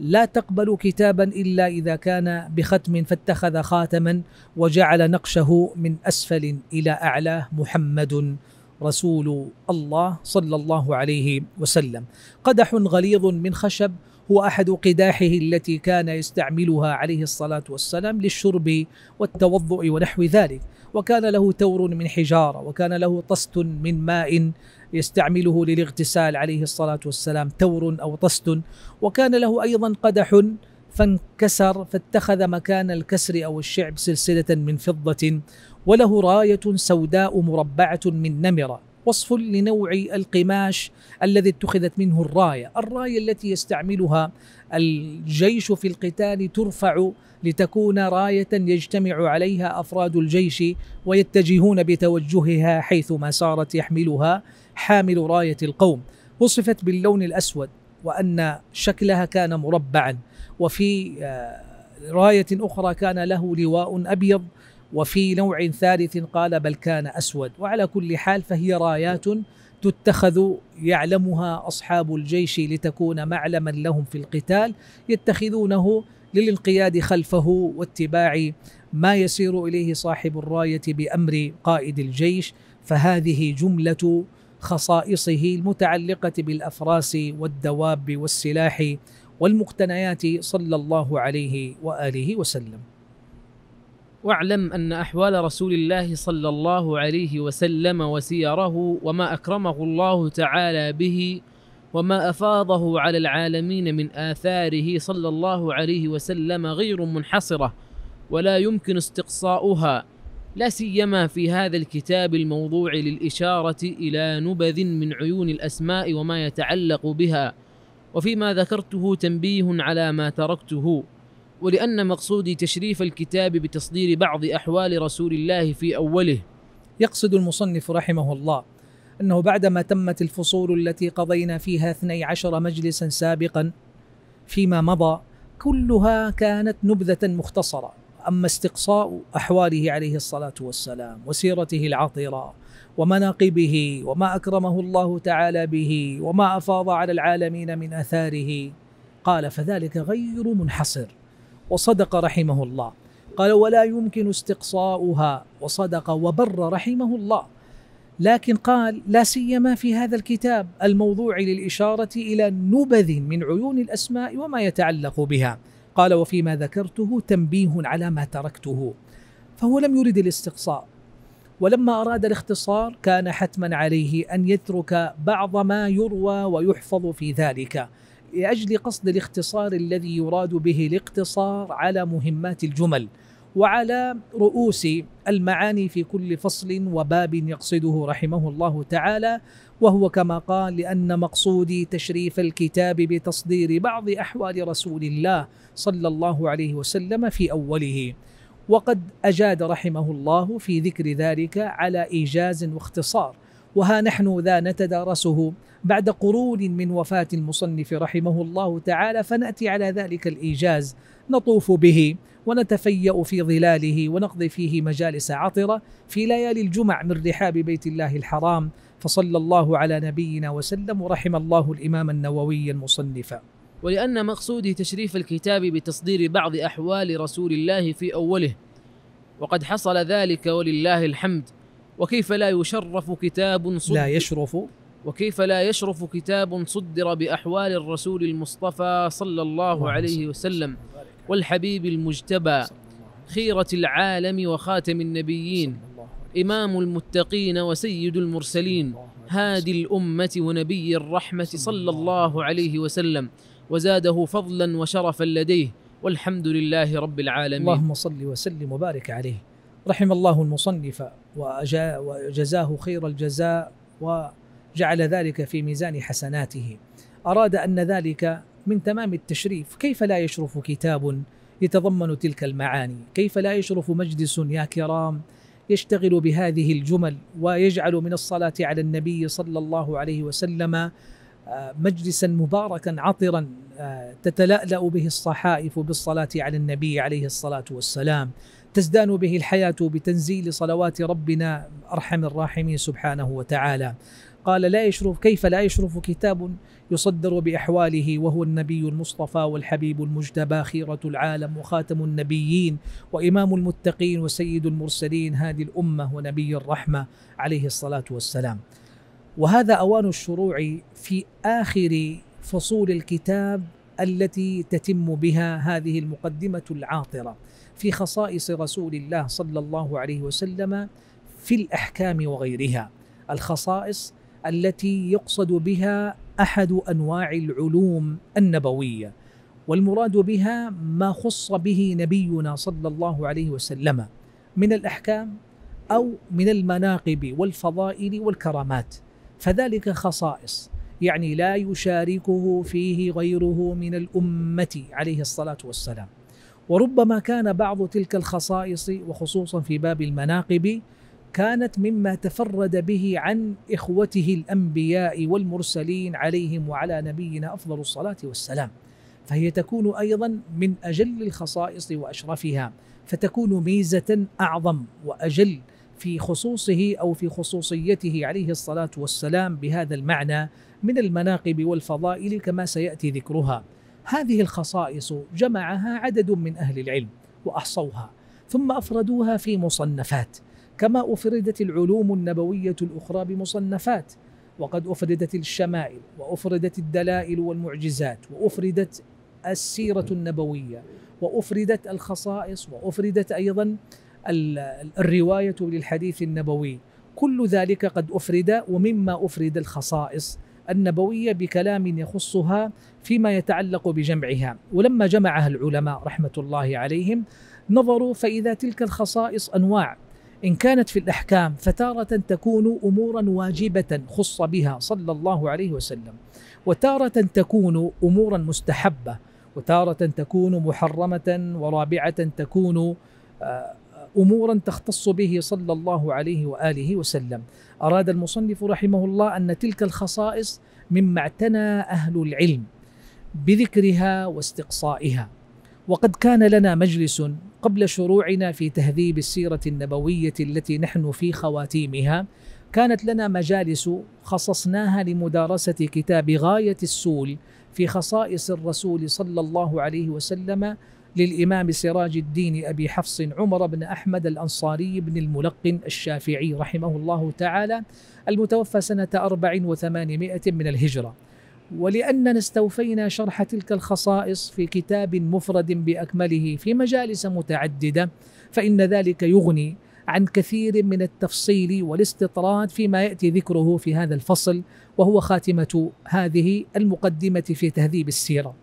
لا تقبل كتابا الا اذا كان بختم فاتخذ خاتما وجعل نقشه من اسفل الى اعلاه محمد رسول الله صلى الله عليه وسلم قدح غليظ من خشب هو أحد قداحه التي كان يستعملها عليه الصلاة والسلام للشرب والتوضؤ ونحو ذلك وكان له تور من حجارة وكان له طست من ماء يستعمله للاغتسال عليه الصلاة والسلام تور أو طست وكان له أيضا قدح فانكسر فاتخذ مكان الكسر او الشعب سلسله من فضه وله رايه سوداء مربعه من نمره وصف لنوع القماش الذي اتخذت منه الرايه، الرايه التي يستعملها الجيش في القتال ترفع لتكون رايه يجتمع عليها افراد الجيش ويتجهون بتوجهها حيثما سارت يحملها حامل رايه القوم، وصفت باللون الاسود وان شكلها كان مربعا وفي آه، رايه اخرى كان له لواء ابيض وفي نوع ثالث قال بل كان اسود وعلى كل حال فهي رايات تتخذ يعلمها اصحاب الجيش لتكون معلما لهم في القتال يتخذونه للانقياد خلفه واتباع ما يسير اليه صاحب الرايه بامر قائد الجيش فهذه جمله خصائصه المتعلقه بالافراس والدواب والسلاح والمقتنيات صلى الله عليه واله وسلم واعلم ان احوال رسول الله صلى الله عليه وسلم وسيره وما اكرمه الله تعالى به وما افاضه على العالمين من اثاره صلى الله عليه وسلم غير منحصره ولا يمكن استقصاؤها لا سيما في هذا الكتاب الموضوع للاشاره الى نبذ من عيون الاسماء وما يتعلق بها وفيما ذكرته تنبيه على ما تركته ولأن مقصودي تشريف الكتاب بتصدير بعض أحوال رسول الله في أوله يقصد المصنف رحمه الله أنه بعدما تمت الفصول التي قضينا فيها 12 مجلسا سابقا فيما مضى كلها كانت نبذة مختصرة أما استقصاء أحواله عليه الصلاة والسلام وسيرته العطرة ومناقبه وما أكرمه الله تعالى به وما أفاض على العالمين من أثاره قال فذلك غير منحصر وصدق رحمه الله قال ولا يمكن استقصاؤها وصدق وبر رحمه الله لكن قال لا سيما في هذا الكتاب الموضوع للإشارة إلى نبذ من عيون الأسماء وما يتعلق بها قال وفيما ذكرته تنبيه على ما تركته فهو لم يرد الاستقصاء ولما أراد الاختصار كان حتما عليه أن يترك بعض ما يروى ويحفظ في ذلك لاجل قصد الاختصار الذي يراد به الاقتصار على مهمات الجمل وعلى رؤوس المعاني في كل فصل وباب يقصده رحمه الله تعالى وهو كما قال لان مقصودي تشريف الكتاب بتصدير بعض احوال رسول الله صلى الله عليه وسلم في اوله وقد اجاد رحمه الله في ذكر ذلك على ايجاز واختصار وها نحن ذا نتدارسه بعد قرون من وفاة المصنف رحمه الله تعالى فنأتي على ذلك الإيجاز نطوف به ونتفيأ في ظلاله ونقضي فيه مجالس عطرة في ليالي الجمع من رحاب بيت الله الحرام فصلى الله على نبينا وسلم ورحم الله الإمام النووي المصنف ولأن مقصودي تشريف الكتاب بتصدير بعض أحوال رسول الله في أوله وقد حصل ذلك ولله الحمد وكيف لا يشرف كتاب صدر لا يشرف وكيف لا يشرف كتاب صدر بأحوال الرسول المصطفى صلى الله عليه وسلم والحبيب المجتبى خيرة العالم وخاتم النبيين إمام المتقين وسيد المرسلين هادي الأمة ونبي الرحمة صلى الله عليه وسلم وزاده فضلا وشرفا لديه والحمد لله رب العالمين اللهم صل وسلم وبارك عليه رحم الله المصنف وجزاه خير الجزاء وجعل ذلك في ميزان حسناته أراد أن ذلك من تمام التشريف كيف لا يشرف كتاب يتضمن تلك المعاني كيف لا يشرف مجلس يا كرام يشتغل بهذه الجمل ويجعل من الصلاة على النبي صلى الله عليه وسلم آه، مجلسا مباركا عطرا آه، تتلألأ به الصحائف بالصلاة على النبي عليه الصلاة والسلام تزدان به الحياة بتنزيل صلوات ربنا أرحم الراحمين سبحانه وتعالى قال لا يشرف كيف لا يشرف كتاب يصدر بأحواله وهو النبي المصطفى والحبيب المجتبى خيرة العالم وخاتم النبيين وإمام المتقين وسيد المرسلين هذه الأمة ونبي الرحمة عليه الصلاة والسلام وهذا أوان الشروع في آخر فصول الكتاب التي تتم بها هذه المقدمة العاطرة في خصائص رسول الله صلى الله عليه وسلم في الاحكام وغيرها الخصائص التي يقصد بها احد انواع العلوم النبويه والمراد بها ما خص به نبينا صلى الله عليه وسلم من الاحكام او من المناقب والفضائل والكرامات فذلك خصائص يعني لا يشاركه فيه غيره من الامه عليه الصلاه والسلام وربما كان بعض تلك الخصائص وخصوصا في باب المناقب كانت مما تفرد به عن اخوته الانبياء والمرسلين عليهم وعلى نبينا افضل الصلاه والسلام فهي تكون ايضا من اجل الخصائص واشرفها فتكون ميزه اعظم واجل في خصوصه او في خصوصيته عليه الصلاه والسلام بهذا المعنى من المناقب والفضائل كما سياتي ذكرها هذه الخصائص جمعها عدد من أهل العلم وأحصوها ثم أفردوها في مصنفات كما أفردت العلوم النبوية الأخرى بمصنفات وقد أفردت الشمائل وأفردت الدلائل والمعجزات وأفردت السيرة النبوية وأفردت الخصائص وأفردت أيضا الرواية للحديث النبوي كل ذلك قد أفرد ومما أفرد الخصائص النبوية بكلام يخصها فيما يتعلق بجمعها ولما جمعها العلماء رحمة الله عليهم نظروا فإذا تلك الخصائص أنواع إن كانت في الأحكام فتارة تكون أمورا واجبة خص بها صلى الله عليه وسلم وتارة تكون أمورا مستحبة وتارة تكون محرمة ورابعة تكون آه، امورا تختص به صلى الله عليه واله وسلم اراد المصنف رحمه الله ان تلك الخصائص مما اعتنى اهل العلم بذكرها واستقصائها وقد كان لنا مجلس قبل شروعنا في تهذيب السيره النبويه التي نحن في خواتيمها كانت لنا مجالس خصصناها لمدارسه كتاب غايه السول في خصائص الرسول صلى الله عليه وسلم للإمام سراج الدين أبي حفص عمر بن أحمد الأنصاري بن الملقن الشافعي رحمه الله تعالى المتوفى سنة أربع وثمانمائة من الهجرة ولأننا استوفينا شرح تلك الخصائص في كتاب مفرد بأكمله في مجالس متعددة فإن ذلك يغني عن كثير من التفصيل والاستطراد فيما ياتي ذكره في هذا الفصل وهو خاتمه هذه المقدمه في تهذيب السيره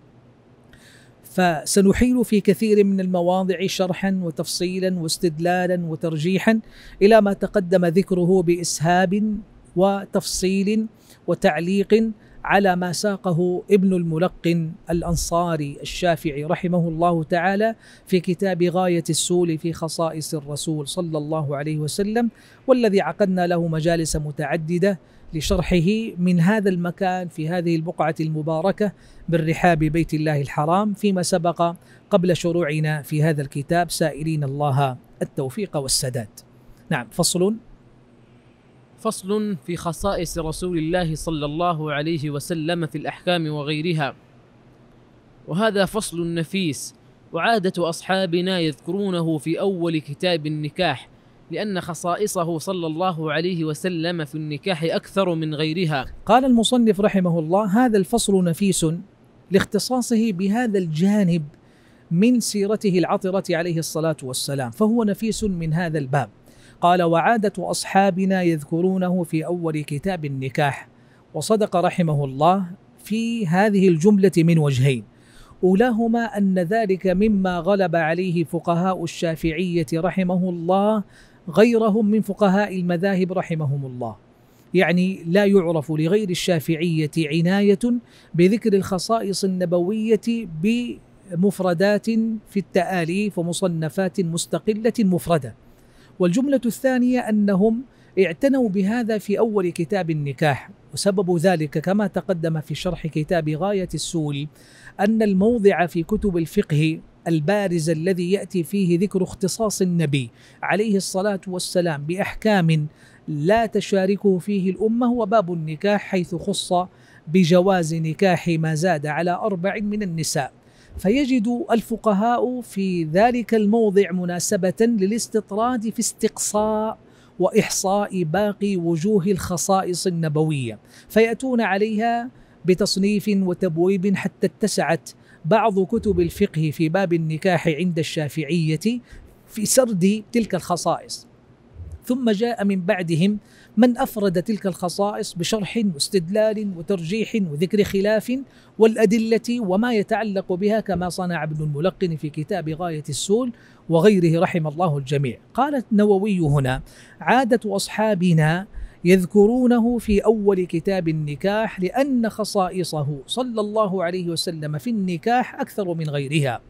فسنحيل في كثير من المواضع شرحا وتفصيلا واستدلالا وترجيحا الى ما تقدم ذكره باسهاب وتفصيل وتعليق على ما ساقه ابن الملقن الانصاري الشافعي رحمه الله تعالى في كتاب غايه السول في خصائص الرسول صلى الله عليه وسلم والذي عقدنا له مجالس متعدده لشرحه من هذا المكان في هذه البقعة المباركة من رحاب بيت الله الحرام فيما سبق قبل شروعنا في هذا الكتاب سائلين الله التوفيق والسداد. نعم فصل فصل في خصائص رسول الله صلى الله عليه وسلم في الأحكام وغيرها. وهذا فصل نفيس وعادة أصحابنا يذكرونه في أول كتاب النكاح لأن خصائصه صلى الله عليه وسلم في النكاح أكثر من غيرها قال المصنف رحمه الله هذا الفصل نفيس لاختصاصه بهذا الجانب من سيرته العطرة عليه الصلاة والسلام فهو نفيس من هذا الباب قال وعادة أصحابنا يذكرونه في أول كتاب النكاح وصدق رحمه الله في هذه الجملة من وجهين أولاهما أن ذلك مما غلب عليه فقهاء الشافعية رحمه الله غيرهم من فقهاء المذاهب رحمهم الله يعني لا يعرف لغير الشافعيه عنايه بذكر الخصائص النبويه بمفردات في التاليف ومصنفات مستقله مفرده والجمله الثانيه انهم اعتنوا بهذا في اول كتاب النكاح وسبب ذلك كما تقدم في شرح كتاب غايه السول ان الموضع في كتب الفقه البارز الذي ياتي فيه ذكر اختصاص النبي عليه الصلاه والسلام باحكام لا تشاركه فيه الامه هو باب النكاح حيث خص بجواز نكاح ما زاد على اربع من النساء فيجد الفقهاء في ذلك الموضع مناسبه للاستطراد في استقصاء واحصاء باقي وجوه الخصائص النبويه فياتون عليها بتصنيف وتبويب حتى اتسعت بعض كتب الفقه في باب النكاح عند الشافعية في سرد تلك الخصائص ثم جاء من بعدهم من افرد تلك الخصائص بشرح واستدلال وترجيح وذكر خلاف والادله وما يتعلق بها كما صنع ابن الملقن في كتاب غايه السول وغيره رحم الله الجميع قال النووي هنا عاده اصحابنا يذكرونه في اول كتاب النكاح لان خصائصه صلى الله عليه وسلم في النكاح اكثر من غيرها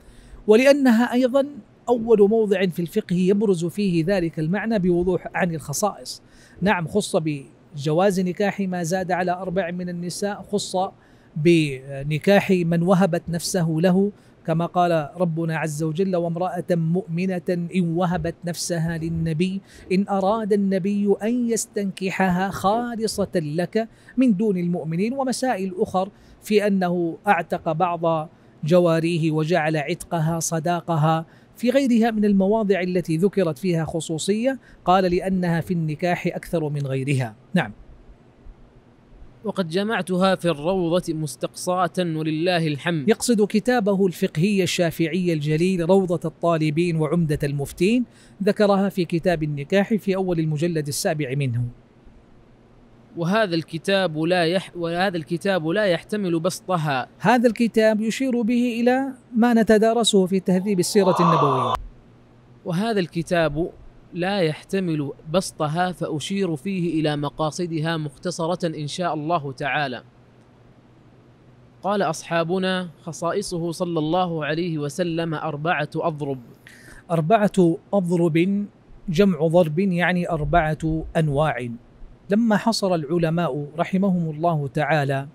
ولانها ايضا اول موضع في الفقه يبرز فيه ذلك المعنى بوضوح عن الخصائص نعم خص بجواز نكاح ما زاد على اربع من النساء خص بنكاح من وهبت نفسه له كما قال ربنا عز وجل وامرأة مؤمنة إن وهبت نفسها للنبي إن أراد النبي أن يستنكحها خالصة لك من دون المؤمنين ومسائل أخر في أنه أعتق بعض جواريه وجعل عتقها صداقها في غيرها من المواضع التي ذكرت فيها خصوصية قال لأنها في النكاح أكثر من غيرها نعم وقد جمعتها في الروضة مستقصاة ولله الحمد يقصد كتابه الفقهي الشافعي الجليل روضة الطالبين وعمدة المفتين ذكرها في كتاب النكاح في أول المجلد السابع منه وهذا الكتاب لا يح وهذا الكتاب لا يحتمل بسطها هذا الكتاب يشير به إلى ما نتدارسه في تهذيب السيرة النبوية وهذا الكتاب لا يحتمل بسطها فأشير فيه إلى مقاصدها مختصرة إن شاء الله تعالى قال أصحابنا خصائصه صلى الله عليه وسلم أربعة أضرب أربعة أضرب جمع ضرب يعني أربعة أنواع لما حصر العلماء رحمهم الله تعالى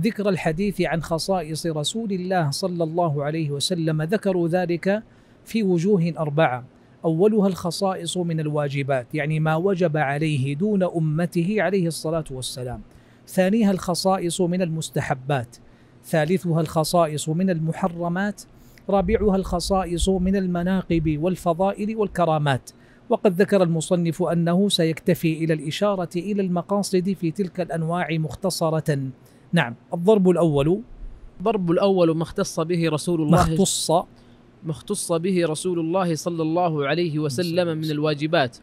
ذكر الحديث عن خصائص رسول الله صلى الله عليه وسلم ذكروا ذلك في وجوه أربعة أولها الخصائص من الواجبات يعني ما وجب عليه دون أمته عليه الصلاة والسلام ثانيها الخصائص من المستحبات ثالثها الخصائص من المحرمات رابعها الخصائص من المناقب والفضائل والكرامات وقد ذكر المصنف أنه سيكتفي إلى الإشارة إلى المقاصد في تلك الأنواع مختصرة نعم الضرب الأول ضرب الأول ما اختص به رسول الله مختص ما اختص به رسول الله صلى الله عليه وسلم من الواجبات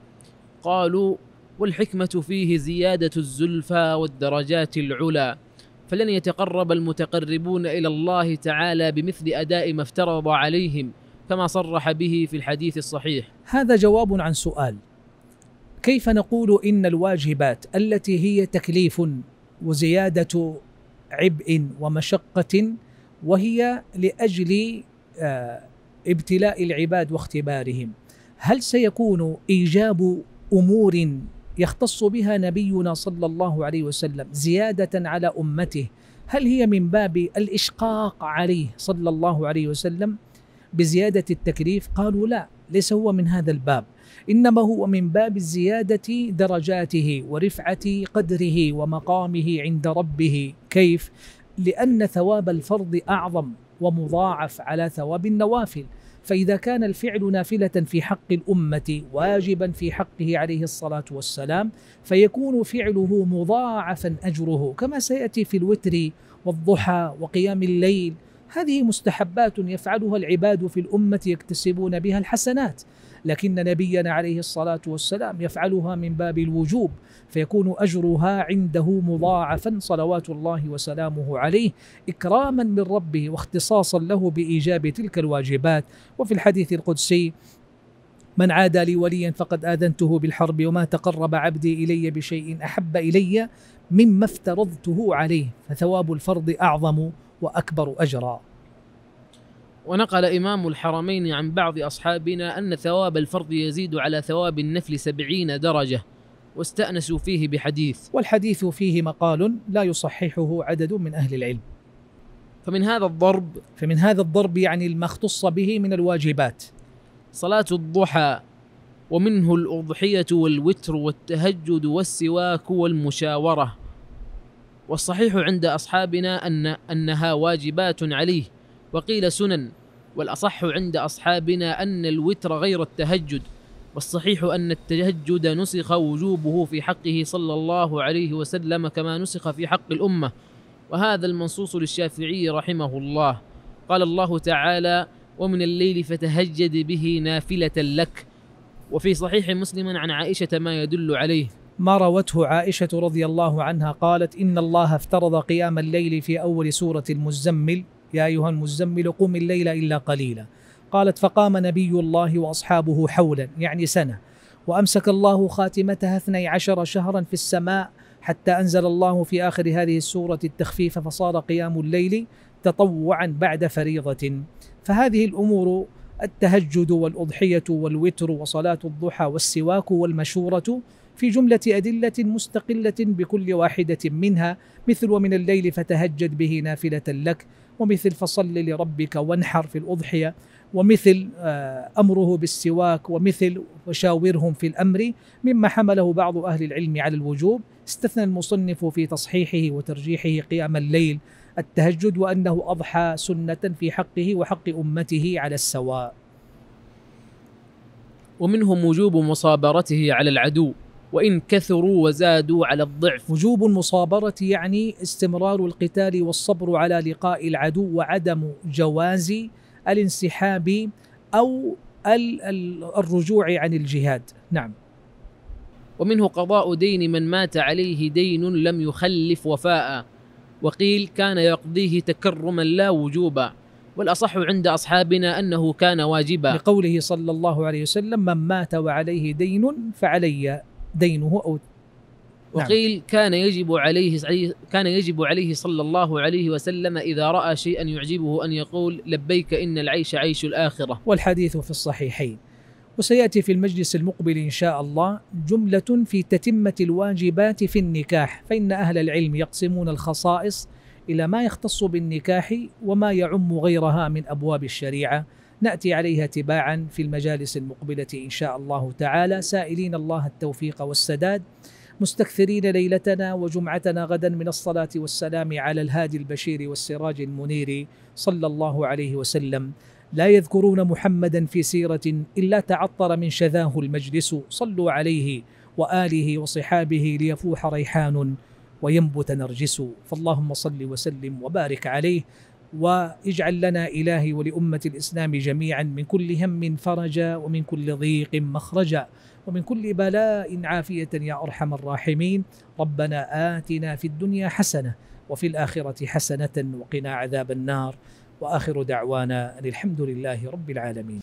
قالوا والحكمة فيه زيادة الزلفى والدرجات العلا فلن يتقرب المتقربون إلى الله تعالى بمثل أداء ما افترض عليهم كما صرح به في الحديث الصحيح هذا جواب عن سؤال كيف نقول إن الواجبات التي هي تكليف وزيادة عبء ومشقة وهي لأجل آه ابتلاء العباد واختبارهم هل سيكون ايجاب امور يختص بها نبينا صلى الله عليه وسلم زياده على امته هل هي من باب الاشقاق عليه صلى الله عليه وسلم بزياده التكليف قالوا لا ليس هو من هذا الباب انما هو من باب زياده درجاته ورفعه قدره ومقامه عند ربه كيف لان ثواب الفرض اعظم ومضاعف على ثواب النوافل فإذا كان الفعل نافلة في حق الأمة واجبا في حقه عليه الصلاة والسلام فيكون فعله مضاعفا أجره كما سيأتي في الوتر والضحى وقيام الليل هذه مستحبات يفعلها العباد في الأمة يكتسبون بها الحسنات لكن نبينا عليه الصلاة والسلام يفعلها من باب الوجوب فيكون أجرها عنده مضاعفا صلوات الله وسلامه عليه إكراما من ربه واختصاصا له بإيجاب تلك الواجبات وفي الحديث القدسي من عادى لي وليا فقد آذنته بالحرب وما تقرب عبدي إلي بشيء أحب إلي مما افترضته عليه فثواب الفرض أعظم وأكبر أجرا ونقل إمام الحرمين عن بعض أصحابنا أن ثواب الفرض يزيد على ثواب النفل سبعين درجة واستأنسوا فيه بحديث والحديث فيه مقال لا يصححه عدد من أهل العلم فمن هذا الضرب فمن هذا الضرب يعني المختص به من الواجبات صلاة الضحى ومنه الأضحية والوتر والتهجد والسواك والمشاورة والصحيح عند أصحابنا أن أنها واجبات عليه وقيل سنن والأصح عند أصحابنا أن الوتر غير التهجد والصحيح أن التهجد نسخ وجوبه في حقه صلى الله عليه وسلم كما نسخ في حق الأمة وهذا المنصوص للشافعي رحمه الله قال الله تعالى ومن الليل فتهجد به نافلة لك وفي صحيح مسلم عن عائشة ما يدل عليه ما روته عائشة رضي الله عنها قالت إن الله افترض قيام الليل في أول سورة المزمل يا أيها المزمل قم الليل إلا قليلا قالت فقام نبي الله وأصحابه حولا يعني سنة وأمسك الله خاتمتها اثني عشر شهرا في السماء حتى أنزل الله في آخر هذه السورة التخفيف فصار قيام الليل تطوعا بعد فريضة فهذه الأمور التهجد والأضحية والوتر وصلاة الضحى والسواك والمشورة في جملة أدلة مستقلة بكل واحدة منها مثل ومن الليل فتهجد به نافلة لك ومثل فصل لربك وانحر في الأضحية ومثل آه، أمره بالسواك ومثل وشاورهم في الأمر مما حمله بعض أهل العلم على الوجوب استثنى المصنف في تصحيحه وترجيحه قيام الليل التهجد وأنه أضحى سنة في حقه وحق أمته على السواء ومنهم وجوب مصابرته على العدو وإن كثروا وزادوا على الضعف وجوب المصابرة يعني استمرار القتال والصبر على لقاء العدو وعدم جواز الانسحاب أو الرجوع عن الجهاد نعم ومنه قضاء دين من مات عليه دين لم يخلف وفاء وقيل كان يقضيه تكرما لا وجوبا والأصح عند أصحابنا أنه كان واجبا لقوله صلى الله عليه وسلم من مات وعليه دين فعلي دينه أو نعم. وقيل نعم. كان يجب عليه كان يجب عليه صلى الله عليه وسلم اذا راى شيئا يعجبه ان يقول لبيك ان العيش عيش الاخره. والحديث في الصحيحين. وسياتي في المجلس المقبل ان شاء الله جمله في تتمه الواجبات في النكاح، فان اهل العلم يقسمون الخصائص الى ما يختص بالنكاح وما يعم غيرها من ابواب الشريعه ناتي عليها تباعا في المجالس المقبله ان شاء الله تعالى سائلين الله التوفيق والسداد مستكثرين ليلتنا وجمعتنا غدا من الصلاه والسلام على الهادي البشير والسراج المنير صلى الله عليه وسلم لا يذكرون محمدا في سيره الا تعطر من شذاه المجلس صلوا عليه واله وصحابه ليفوح ريحان وينبت نرجس فاللهم صل وسلم وبارك عليه واجعل لنا إلهي ولأمة الإسلام جميعا من كل هم فرجا ومن كل ضيق مخرجا ومن كل بلاء عافية يا أرحم الراحمين ربنا آتنا في الدنيا حسنة وفي الآخرة حسنة وقنا عذاب النار وآخر دعوانا الحمد لله رب العالمين